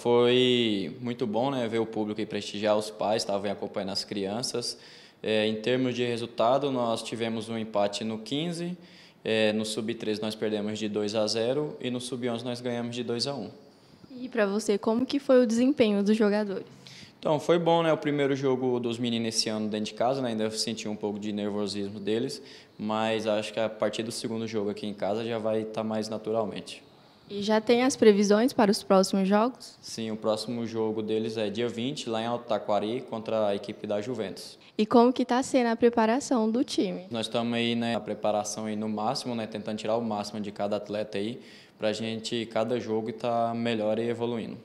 Foi muito bom né, ver o público e prestigiar os pais, tá, estavam acompanhando as crianças. É, em termos de resultado, nós tivemos um empate no 15, é, no sub-13 nós perdemos de 2 a 0 e no sub-11 nós ganhamos de 2 a 1. E para você, como que foi o desempenho dos jogadores? Então, foi bom, né? O primeiro jogo dos meninos esse ano dentro de casa, né? Ainda senti um pouco de nervosismo deles, mas acho que a partir do segundo jogo aqui em casa já vai estar tá mais naturalmente. E já tem as previsões para os próximos jogos? Sim, o próximo jogo deles é dia 20, lá em Alto Taquari, contra a equipe da Juventus. E como que está sendo a preparação do time? Nós estamos aí né, na preparação aí no máximo, né, tentando tirar o máximo de cada atleta aí, para a gente, cada jogo, estar tá melhor e evoluindo.